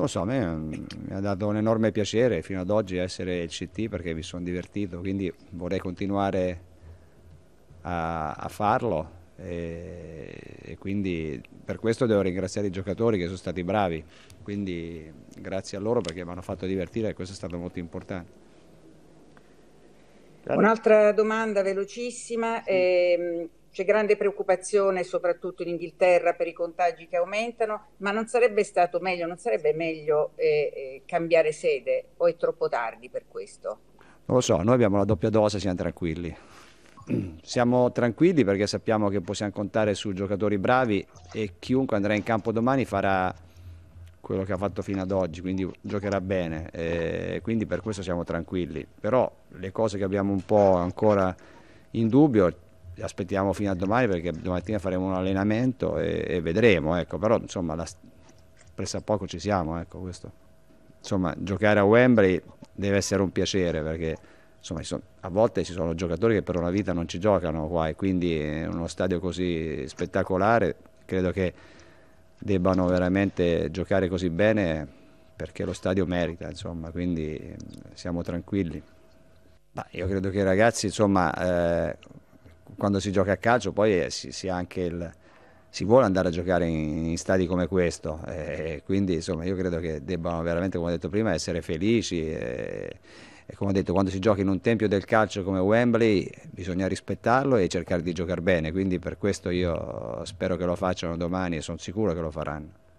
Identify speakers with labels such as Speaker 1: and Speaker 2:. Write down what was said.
Speaker 1: Non lo so, a me mm, mi ha dato un enorme piacere fino ad oggi essere il CT perché mi sono divertito, quindi vorrei continuare a, a farlo e, e, quindi per questo devo ringraziare i giocatori che sono stati bravi, quindi grazie a loro perché mi hanno fatto divertire e questo è stato molto importante. Un'altra
Speaker 2: domanda velocissima. Sì. Ehm c'è grande preoccupazione, soprattutto in Inghilterra, per i contagi che aumentano, ma non sarebbe stato meglio, non sarebbe meglio eh, eh, cambiare sede o è troppo tardi per questo?
Speaker 1: Non lo so, noi abbiamo la doppia dose, siamo tranquilli. Siamo tranquilli perché sappiamo che possiamo contare su giocatori bravi e chiunque andrà in campo domani farà quello che ha fatto fino ad oggi, quindi giocherà bene, e quindi per questo siamo tranquilli. Però le cose che abbiamo un po' ancora in dubbio aspettiamo fino a domani perché domattina faremo un allenamento e, e vedremo, ecco. però insomma la, pressa poco ci siamo, ecco, questo. Insomma, giocare a Wembley deve essere un piacere perché insomma, a volte ci sono giocatori che per una vita non ci giocano qua e quindi eh, uno stadio così spettacolare credo che debbano veramente giocare così bene perché lo stadio merita, insomma, quindi mm, siamo tranquilli. Ma io credo che i ragazzi, insomma, eh, quando si gioca a calcio poi eh, si, si, il, si, vuole andare a giocare in, in stadi come questo, eh, quindi insomma io credo che debbano veramente, come ho detto prima, essere felici. Eh, e come ho detto, quando si gioca in un tempio del calcio come Wembley bisogna rispettarlo e cercare di giocare bene, quindi per questo io spero che lo facciano domani e sono sicuro che lo faranno.